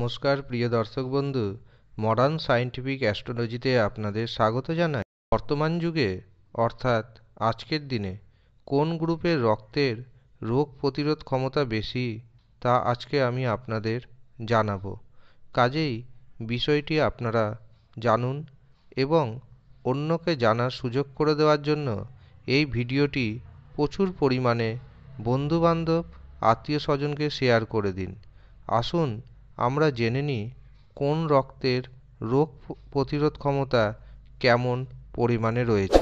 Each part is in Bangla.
নমস্কার প্রিয় দর্শক বন্ধু মডার্ন সায়েন্টিফিক অ্যাস্ট্রোলজিতে আপনাদের স্বাগত জানাই বর্তমান যুগে অর্থাৎ আজকের দিনে কোন গ্রুপের রক্তের রোগ প্রতিরোধ ক্ষমতা বেশি তা আজকে আমি আপনাদের জানাবো কাজেই বিষয়টি আপনারা জানুন এবং অন্যকে জানার সুযোগ করে দেওয়ার জন্য এই ভিডিওটি প্রচুর পরিমাণে বন্ধুবান্ধব আত্মীয় স্বজনকে শেয়ার করে দিন আসুন আমরা জেনে নিই কোন রক্তের রোগ প্রতিরোধ ক্ষমতা কেমন পরিমাণে রয়েছে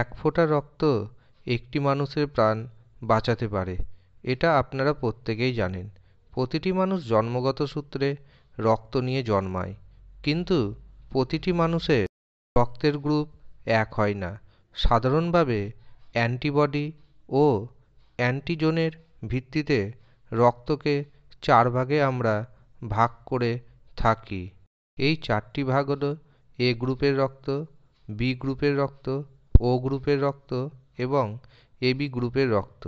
এক ফোঁটা রক্ত একটি মানুষের প্রাণ বাঁচাতে পারে এটা আপনারা প্রত্যেকেই জানেন প্রতিটি মানুষ জন্মগত সূত্রে রক্ত নিয়ে জন্মায় কিন্তু প্রতিটি মানুষের রক্তের গ্রুপ এক হয় না সাধারণভাবে অ্যান্টিবডি ও অ্যান্টিজোনের ভিত্তিতে রক্তকে চার ভাগে আমরা ভাগ করে থাকি এই চারটি ভাগ হলো এ গ্রুপের রক্ত বি গ্রুপের রক্ত ও গ্রুপের রক্ত এবং এবি গ্রুপের রক্ত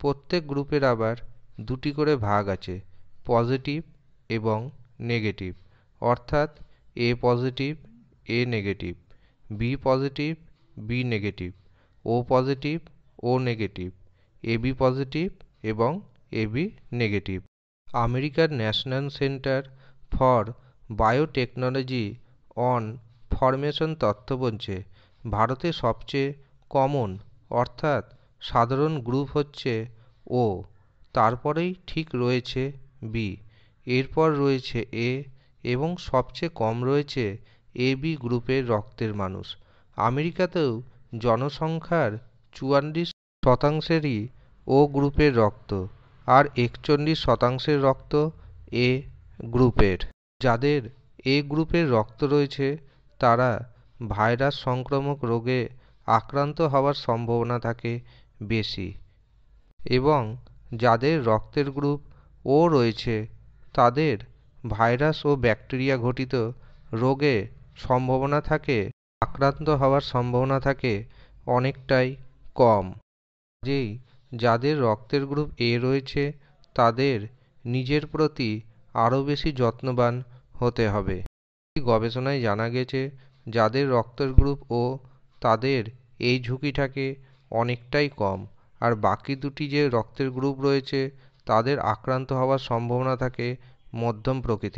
প্রত্যেক গ্রুপের আবার দুটি করে ভাগ আছে পজিটিভ এবং নেগেটিভ অর্থাৎ A positive A negative B positive B negative O positive O negative AB positive এবং এবি নেগেটিভ আমেরিকার National Center for Biotechnology Information তথ্য বলছে ভারতে সবচেয়ে কমন অর্থাৎ সাধারণ গ্রুপ হচ্ছে ও তারপরেই ঠিক রয়েছে বি এরপর রয়েছে এ এবং সবচেয়ে কম রয়েছে এবি গ্রুপের রক্তের মানুষ আমেরিকাতেও জনসংখ্যার চুয়াল্লিশ শতাংশেরই ও গ্রুপের রক্ত আর একচল্লিশ শতাংশের রক্ত এ গ্রুপের যাদের এ গ্রুপের রক্ত রয়েছে তারা ভাইরাস সংক্রামক রোগে আক্রান্ত হওয়ার সম্ভাবনা থাকে বেশি এবং যাদের রক্তের গ্রুপ ও রয়েছে তাদের ভাইরাস ও ব্যাকটেরিয়া ঘটিত রোগে সম্ভাবনা থাকে আক্রান্ত হওয়ার সম্ভাবনা থাকে অনেকটাই কম যেই যাদের রক্তের গ্রুপ এ রয়েছে তাদের নিজের প্রতি আরও বেশি যত্নবান হতে হবে গবেষণায় জানা গেছে যাদের রক্তের গ্রুপ ও তাদের এই ঝুঁকিটাকে অনেকটাই কম আর বাকি দুটি যে রক্তের গ্রুপ রয়েছে তাদের আক্রান্ত হওয়ার সম্ভাবনা থাকে মধ্যম প্রকৃতি